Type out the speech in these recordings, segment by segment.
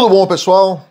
Tudo bom, pessoal?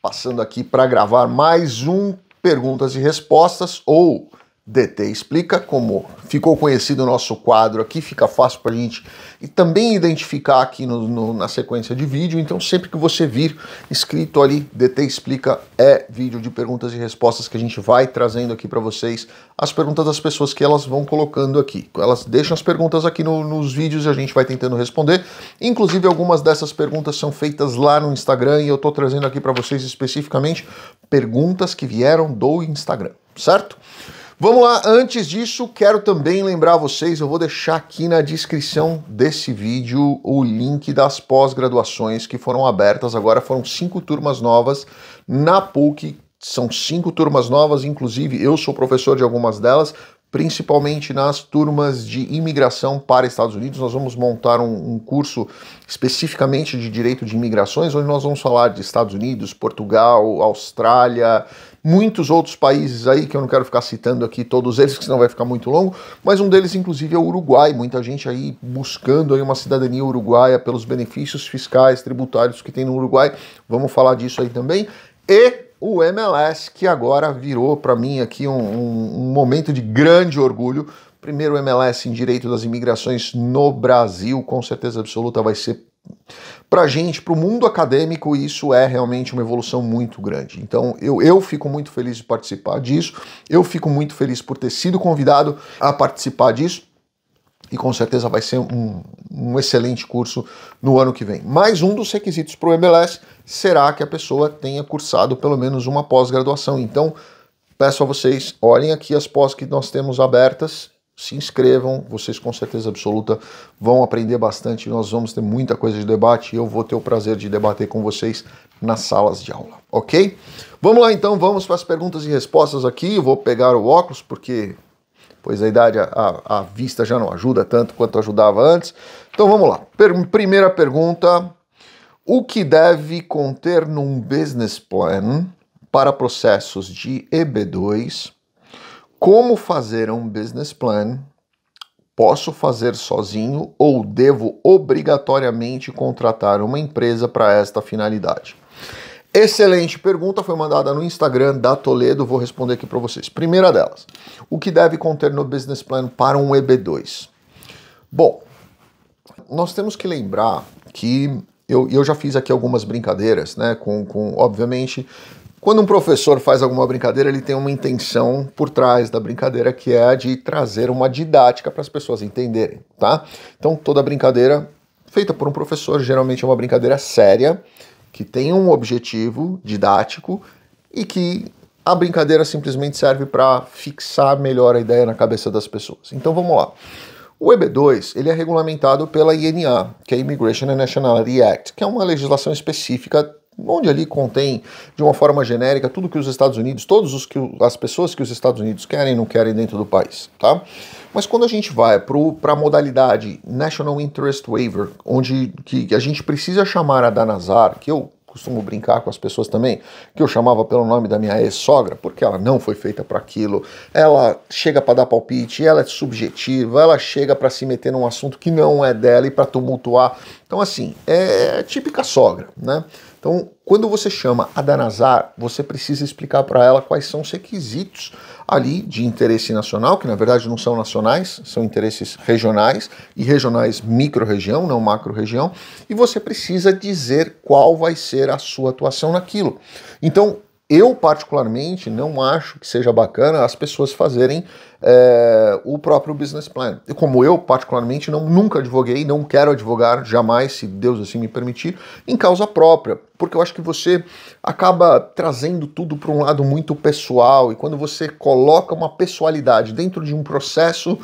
Passando aqui para gravar mais um Perguntas e Respostas ou DT Explica, como ficou conhecido o nosso quadro aqui, fica fácil para a gente e também identificar aqui no, no, na sequência de vídeo. Então, sempre que você vir escrito ali, DT Explica é vídeo de perguntas e respostas que a gente vai trazendo aqui para vocês as perguntas das pessoas que elas vão colocando aqui. Elas deixam as perguntas aqui no, nos vídeos e a gente vai tentando responder. Inclusive, algumas dessas perguntas são feitas lá no Instagram e eu estou trazendo aqui para vocês especificamente perguntas que vieram do Instagram, certo? Vamos lá, antes disso, quero também lembrar vocês, eu vou deixar aqui na descrição desse vídeo o link das pós-graduações que foram abertas agora, foram cinco turmas novas na PUC, são cinco turmas novas, inclusive eu sou professor de algumas delas, principalmente nas turmas de imigração para Estados Unidos. Nós vamos montar um, um, curso especificamente de direito de imigrações, onde nós vamos falar de Estados Unidos, Portugal, Austrália, muitos outros países aí que eu não quero ficar citando aqui todos eles, que senão vai ficar muito longo, mas um deles inclusive é o Uruguai, muita gente aí buscando aí uma cidadania uruguaia pelos benefícios fiscais, tributários que tem no Uruguai. Vamos falar disso aí também. E o MLS, que agora virou para mim aqui um, um, um, momento de grande orgulho. Primeiro MLS em direito das imigrações no Brasil, com certeza absoluta, vai ser para a gente, para o mundo acadêmico, isso é realmente uma evolução muito grande. Então eu, eu fico muito feliz de participar disso, eu fico muito feliz por ter sido convidado a participar disso e com certeza vai ser um, um, excelente curso no ano que vem. Mais um dos requisitos para o MLS será que a pessoa tenha cursado pelo menos uma pós-graduação. Então, peço a vocês, olhem aqui as pós que nós temos abertas, se inscrevam, vocês com certeza absoluta vão aprender bastante, nós vamos ter muita coisa de debate e eu vou ter o prazer de debater com vocês nas salas de aula, ok? Vamos lá então, vamos para as perguntas e respostas aqui, eu vou pegar o óculos porque pois a idade, a, a vista já não ajuda tanto quanto ajudava antes. Então vamos lá. Per primeira pergunta: o que deve conter num business plan para processos de EB2? Como fazer um business plan? Posso fazer sozinho ou devo obrigatoriamente contratar uma empresa para esta finalidade? Excelente pergunta, foi mandada no Instagram da Toledo, vou responder aqui para vocês. Primeira delas, o que deve conter no business plan para um EB2? Bom, nós temos que lembrar que eu, eu já fiz aqui algumas brincadeiras, né? Com, com, obviamente, quando um professor faz alguma brincadeira, ele tem uma intenção por trás da brincadeira que é a de trazer uma didática para as pessoas entenderem, tá? Então, toda brincadeira feita por um professor geralmente é uma brincadeira séria que tem um objetivo didático e que a brincadeira simplesmente serve para fixar melhor a ideia na cabeça das pessoas. Então vamos lá. O EB2 ele é regulamentado pela INA, que é Immigration and Nationality Act, que é uma legislação específica onde ali contém, de uma forma genérica, tudo que os Estados Unidos, todos os que as pessoas que os Estados Unidos querem e não querem dentro do país, tá? Mas quando a gente vai para a modalidade National Interest Waiver, onde que a gente precisa chamar a Danazar, que eu costumo brincar com as pessoas também, que eu chamava pelo nome da minha ex-sogra, porque ela não foi feita para aquilo, ela chega para dar palpite, ela é subjetiva, ela chega para se meter num assunto que não é dela e para tumultuar. Então, assim, é, é típica sogra, né? Então, quando você chama a Danazar, você precisa explicar para ela quais são os requisitos ali de interesse nacional, que na verdade não são nacionais, são interesses regionais e regionais micro-região, não macro-região, e você precisa dizer qual vai ser a sua atuação naquilo. Então, eu, particularmente, não acho que seja bacana as pessoas fazerem é, o próprio business plan. E como eu, particularmente, não, nunca advoguei, não quero advogar jamais, se Deus assim me permitir, em causa própria, porque eu acho que você acaba trazendo tudo para um lado muito pessoal, e quando você coloca uma pessoalidade dentro de um processo,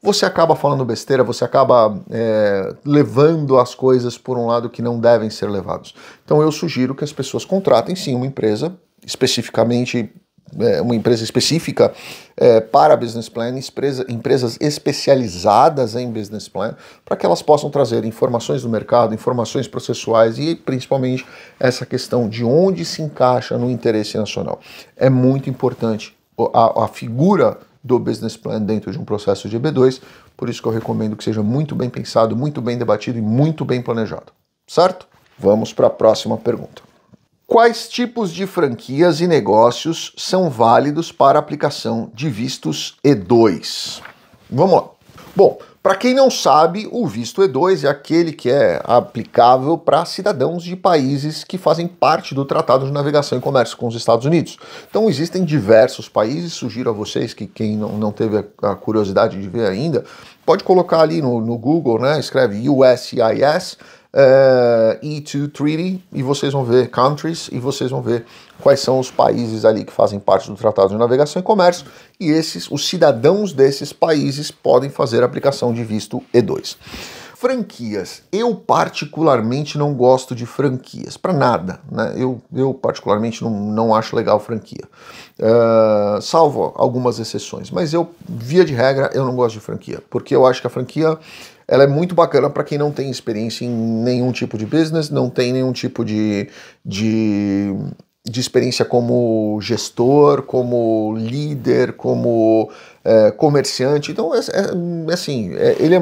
você acaba falando besteira, você acaba é, levando as coisas por um lado que não devem ser levados. Então eu sugiro que as pessoas contratem sim uma empresa especificamente é, uma empresa específica é, para business plan, empresa, empresas especializadas em business plan, para que elas possam trazer informações do mercado, informações processuais e principalmente essa questão de onde se encaixa no interesse nacional. É muito importante a, a figura do business plan dentro de um processo de EB2, por isso que eu recomendo que seja muito bem pensado, muito bem debatido e muito bem planejado, certo? Vamos para a próxima pergunta. Quais tipos de franquias e negócios são válidos para aplicação de vistos E2? Vamos lá. Bom, para quem não sabe, o visto E2 é aquele que é aplicável para cidadãos de países que fazem parte do Tratado de Navegação e Comércio com os Estados Unidos. Então existem diversos países, sugiro a vocês que quem não, não teve a curiosidade de ver ainda, pode colocar ali no, no Google, né? Escreve USIS é, E2 Treaty e vocês vão ver countries e vocês vão ver quais são os países ali que fazem parte do Tratado de Navegação e Comércio e esses, os cidadãos desses países podem fazer aplicação de visto E2. Franquias. Eu particularmente não gosto de franquias, para nada. Né? Eu, eu particularmente não, não acho legal franquia, uh, salvo algumas exceções. Mas eu, via de regra, eu não gosto de franquia, porque eu acho que a franquia ela é muito bacana para quem não tem experiência em nenhum tipo de business, não tem nenhum tipo de, de, de experiência como gestor, como líder, como é, comerciante. Então, é, é, é assim, é, ele é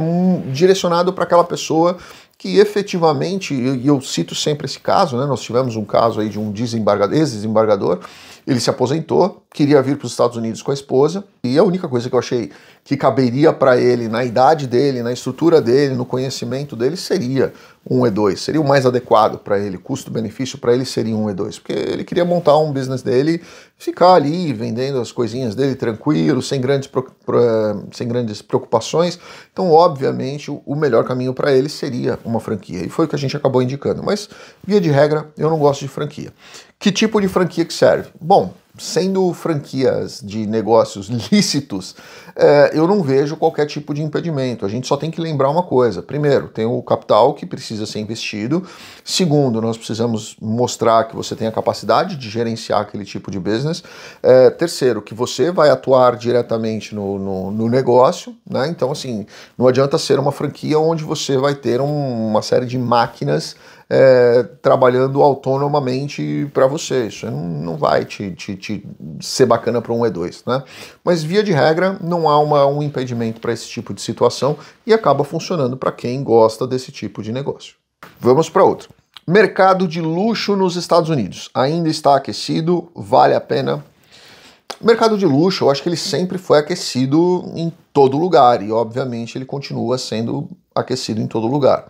direcionado para aquela pessoa que efetivamente, e eu, eu, cito sempre esse caso, né? Nós tivemos um caso aí de um desembargador, ex-desembargador, ex desembargador ele se aposentou, queria vir para os Estados Unidos com a esposa, e a única coisa que eu achei que caberia para ele, na idade dele, na estrutura dele, no conhecimento dele, seria um E2. Seria o mais adequado para ele, custo-benefício para ele seria um E2, porque ele queria montar um business dele, ficar ali vendendo as coisinhas dele tranquilo, sem grandes, pro, pro, eh, sem grandes preocupações. Então, obviamente, o melhor caminho para ele seria uma franquia, e foi o que a gente acabou indicando. Mas, via de regra, eu não gosto de franquia. Que tipo de franquia que serve? Bom, Bom, sendo franquias de negócios lícitos, é, eu não vejo qualquer tipo de impedimento. A gente só tem que lembrar uma coisa: primeiro, tem o capital que precisa ser investido. Segundo, nós precisamos mostrar que você tem a capacidade de gerenciar aquele tipo de business. É, terceiro, que você vai atuar diretamente no, no, no, negócio, né? Então, assim, não adianta ser uma franquia onde você vai ter um, uma série de máquinas é, trabalhando autonomamente para você. Isso não, não vai te, te, te ser bacana para um E2, né? Mas via de regra, não há uma, um impedimento para esse tipo de situação e acaba funcionando para quem gosta desse tipo de negócio. Vamos para outro. Mercado de luxo nos Estados Unidos. Ainda está aquecido, vale a pena mercado de luxo, eu acho que ele sempre foi aquecido em todo lugar e, obviamente, ele continua sendo aquecido em todo lugar.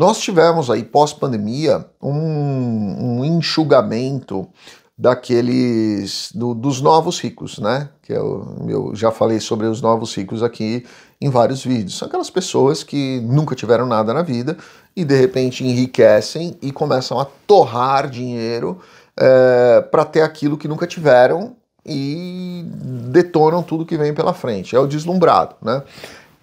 Nós tivemos aí, pós-pandemia, um, um, enxugamento daqueles do, dos novos ricos, né? Que é eu, eu já falei sobre os novos ricos aqui em vários vídeos. São aquelas pessoas que nunca tiveram nada na vida e de repente enriquecem e começam a torrar dinheiro é, eh, para ter aquilo que nunca tiveram e detonam tudo que vem pela frente. É o deslumbrado, né?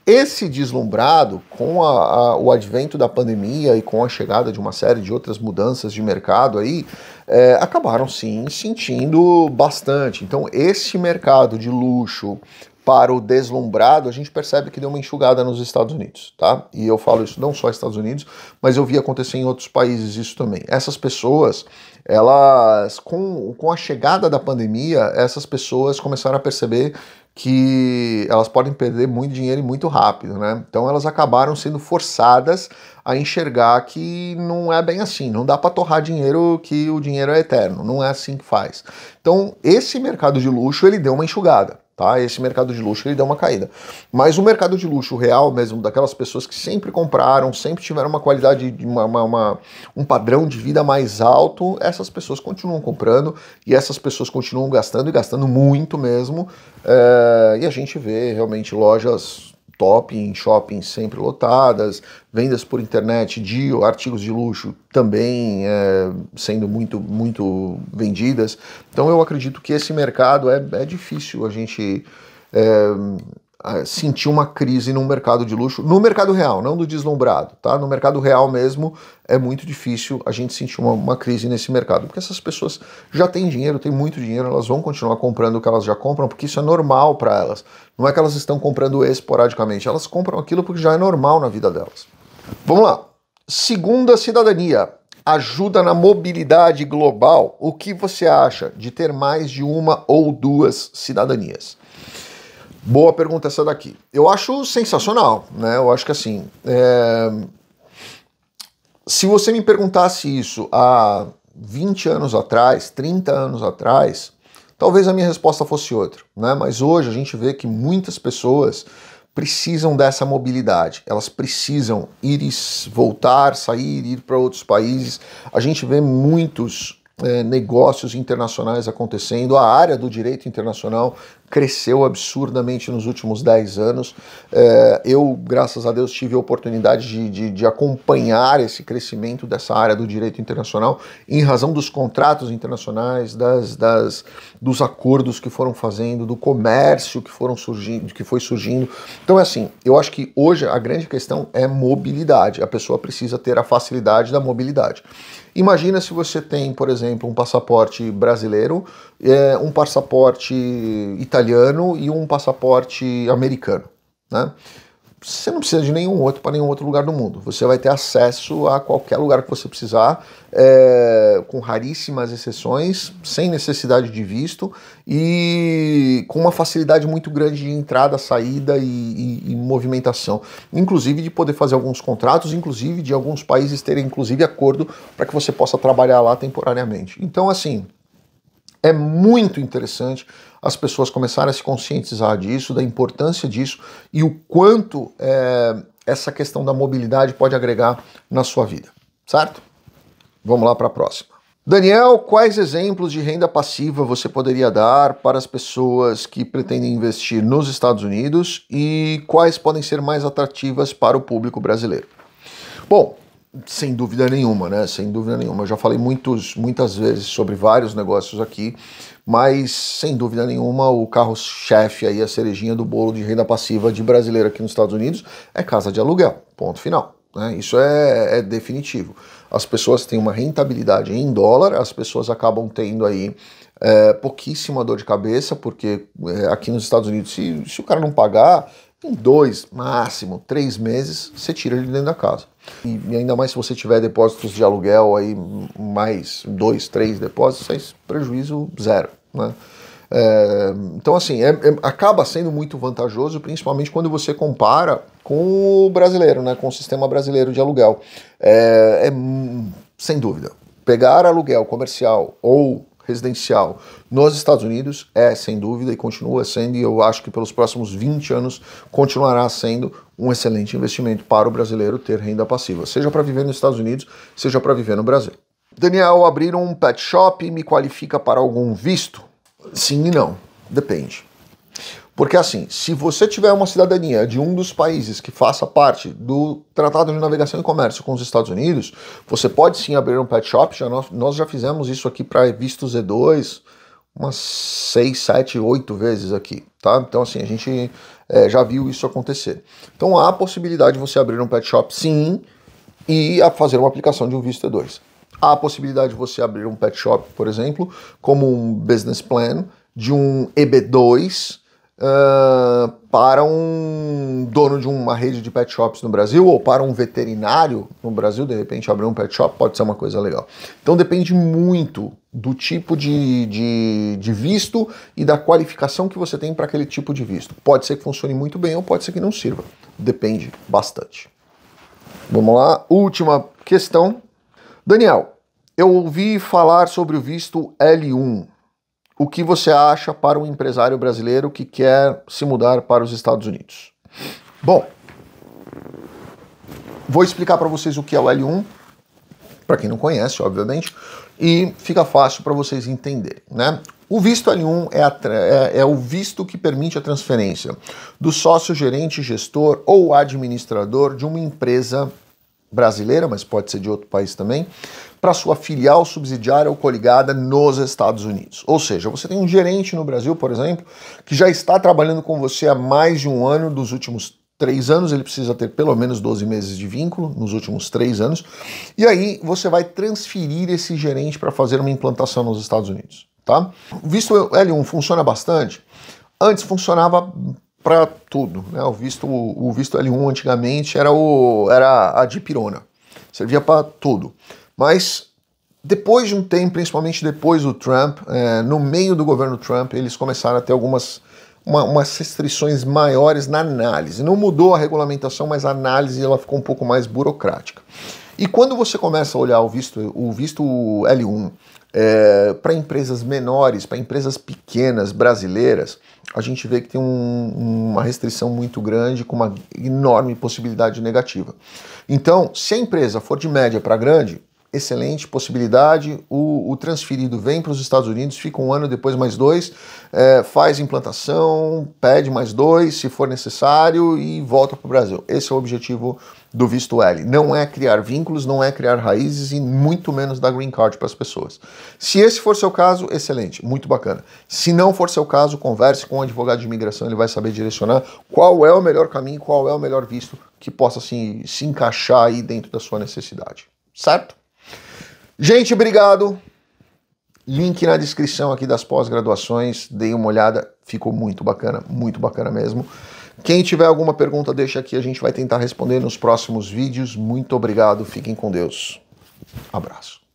Esse deslumbrado, com a, a, o advento da pandemia e com a chegada de uma série de outras mudanças de mercado aí, é, acabaram sim sentindo bastante. Então, esse mercado de luxo para o deslumbrado, a gente percebe que deu uma enxugada nos Estados Unidos, tá? E eu falo isso não só Estados Unidos, mas eu vi acontecer em outros países isso também. Essas pessoas, elas, com, com a chegada da pandemia, essas pessoas começaram a perceber que elas podem perder muito dinheiro e muito rápido, né? Então elas acabaram sendo forçadas a enxergar que não é bem assim, não dá para torrar dinheiro que o dinheiro é eterno, não é assim que faz. Então esse mercado de luxo ele deu uma enxugada tá? Esse mercado de luxo ele deu uma caída. Mas o mercado de luxo real mesmo, daquelas pessoas que sempre compraram, sempre tiveram uma qualidade, uma, uma, uma, um padrão de vida mais alto, essas pessoas continuam comprando e essas pessoas continuam gastando e gastando muito mesmo. É, e a gente vê realmente lojas top em shoppings sempre lotadas, vendas por internet de artigos de luxo também é, sendo muito, muito vendidas. Então eu acredito que esse mercado é, é difícil a gente. É, sentiu uma crise no mercado de luxo, no mercado real, não do deslumbrado, tá? No mercado real mesmo é muito difícil a gente sentir uma, uma crise nesse mercado, porque essas pessoas já têm dinheiro, têm muito dinheiro, elas vão continuar comprando o que elas já compram, porque isso é normal para elas. Não é que elas estão comprando esporadicamente, elas compram aquilo porque já é normal na vida delas. Vamos lá. Segunda cidadania, ajuda na mobilidade global. O que você acha de ter mais de uma ou duas cidadanias? Boa pergunta essa daqui. Eu acho sensacional, né? Eu acho que assim. É... Se você me perguntasse isso há 20 anos atrás, 30 anos atrás, talvez a minha resposta fosse outra, né? Mas hoje a gente vê que muitas pessoas precisam dessa mobilidade. Elas precisam ir e voltar, sair, ir para outros países. A gente vê muitos é, negócios internacionais acontecendo. A área do direito internacional cresceu absurdamente nos últimos 10 anos. É, eu, graças a Deus, tive a oportunidade de, de, de, acompanhar esse crescimento dessa área do direito internacional em razão dos contratos internacionais, das, das, dos acordos que foram fazendo, do comércio que foram surgindo, que foi surgindo. Então, é assim, eu acho que hoje a grande questão é mobilidade. A pessoa precisa ter a facilidade da mobilidade. Imagina se você tem, por exemplo, um passaporte brasileiro é, um passaporte italiano e um passaporte americano. Né? Você não precisa de nenhum outro para nenhum outro lugar do mundo. Você vai ter acesso a qualquer lugar que você precisar, é, com raríssimas exceções, sem necessidade de visto e com uma facilidade muito grande de entrada, saída e, e, e movimentação. Inclusive de poder fazer alguns contratos, inclusive de alguns países terem inclusive acordo para que você possa trabalhar lá temporariamente. Então, assim, é muito interessante as pessoas começarem a se conscientizar disso, da importância disso e o quanto é, essa questão da mobilidade pode agregar na sua vida, certo? Vamos lá para a próxima. Daniel, quais exemplos de renda passiva você poderia dar para as pessoas que pretendem investir nos Estados Unidos e quais podem ser mais atrativas para o público brasileiro? Bom, sem dúvida nenhuma, né? Sem dúvida nenhuma. Eu já falei muitos, muitas vezes sobre vários negócios aqui, mas sem dúvida nenhuma o carro-chefe aí, a cerejinha do bolo de renda passiva de brasileiro aqui nos Estados Unidos é casa de aluguel. Ponto final. Né? Isso é, é definitivo. As pessoas têm uma rentabilidade em dólar, as pessoas acabam tendo aí é, pouquíssima dor de cabeça, porque é, aqui nos Estados Unidos, se, se o cara não pagar, em dois, máximo, três meses, você tira ele dentro da casa. E ainda mais se você tiver depósitos de aluguel aí, mais dois, três depósitos, aí prejuízo zero, né? É, então, assim, é, é, acaba sendo muito vantajoso, principalmente quando você compara com o brasileiro, né, com o sistema brasileiro de aluguel. É, é hum, sem dúvida, pegar aluguel comercial ou residencial nos Estados Unidos é, sem dúvida, e continua sendo, e eu acho que pelos próximos 20 anos continuará sendo um excelente investimento para o brasileiro ter renda passiva, seja para viver nos Estados Unidos, seja para viver no Brasil. Daniel, abrir um pet shop me qualifica para algum visto? Sim e não, depende. Porque assim, se você tiver uma cidadania de um dos países que faça parte do Tratado de Navegação e Comércio com os Estados Unidos, você pode sim abrir um pet shop. Já nós, nós já fizemos isso aqui para visto Z2 umas 6, 7, 8 vezes aqui, tá? Então assim, a gente é, já viu isso acontecer. Então há a possibilidade de você abrir um pet shop sim e fazer uma aplicação de um visto e 2 Há a possibilidade de você abrir um pet shop, por exemplo, como um business plan de um EB2 uh, para um dono de uma rede de pet shops no Brasil ou para um veterinário no Brasil, de repente abrir um pet shop pode ser uma coisa legal. Então depende muito do tipo de, de, de visto e da qualificação que você tem para aquele tipo de visto. Pode ser que funcione muito bem ou pode ser que não sirva. Depende bastante. Vamos lá, última questão. Daniel, eu ouvi falar sobre o visto L1 o que você acha para um empresário brasileiro que quer se mudar para os Estados Unidos? Bom, vou explicar para vocês o que é o L1, para quem não conhece, obviamente, e fica fácil para vocês entenderem, né? O visto L1 é, é, é, o visto que permite a transferência do sócio gerente, gestor ou administrador de uma empresa brasileira, mas pode ser de outro país também, para sua filial subsidiária ou coligada nos Estados Unidos. Ou seja, você tem um gerente no Brasil, por exemplo, que já está trabalhando com você há mais de um ano dos últimos três anos, ele precisa ter pelo menos 12 meses de vínculo nos últimos três anos, e aí você vai transferir esse gerente para fazer uma implantação nos Estados Unidos. Tá? O visto L1 funciona bastante. Antes funcionava para tudo. Né? O, visto, o visto L1 antigamente era, o, era a dipirona, servia para tudo. Mas depois de um tempo, principalmente depois do Trump, é, no meio do governo Trump, eles começaram a ter algumas uma, umas restrições maiores na análise. Não mudou a regulamentação, mas a análise ela ficou um pouco mais burocrática. E quando você começa a olhar o visto, o visto L1 é, para empresas menores, para empresas pequenas brasileiras, a gente vê que tem um, uma restrição muito grande com uma enorme possibilidade negativa. Então, se a empresa for de média para grande, excelente possibilidade. O, o transferido vem para os Estados Unidos, fica um ano, depois mais dois, é, faz implantação, pede mais dois, se for necessário, e volta para o Brasil. Esse é o objetivo do visto L. Não é criar vínculos, não é criar raízes e muito menos dar green card para as pessoas. Se esse for seu caso, excelente, muito bacana. Se não for seu caso, converse com o um advogado de imigração, ele vai saber direcionar qual é o melhor caminho, qual é o melhor visto que possa assim, se encaixar aí dentro da sua necessidade. Certo? Gente, obrigado. Link na descrição aqui das pós-graduações. Dei uma olhada, ficou muito bacana, muito bacana mesmo. Quem tiver alguma pergunta, deixa aqui, a gente vai tentar responder nos próximos vídeos. Muito obrigado, fiquem com Deus. Abraço.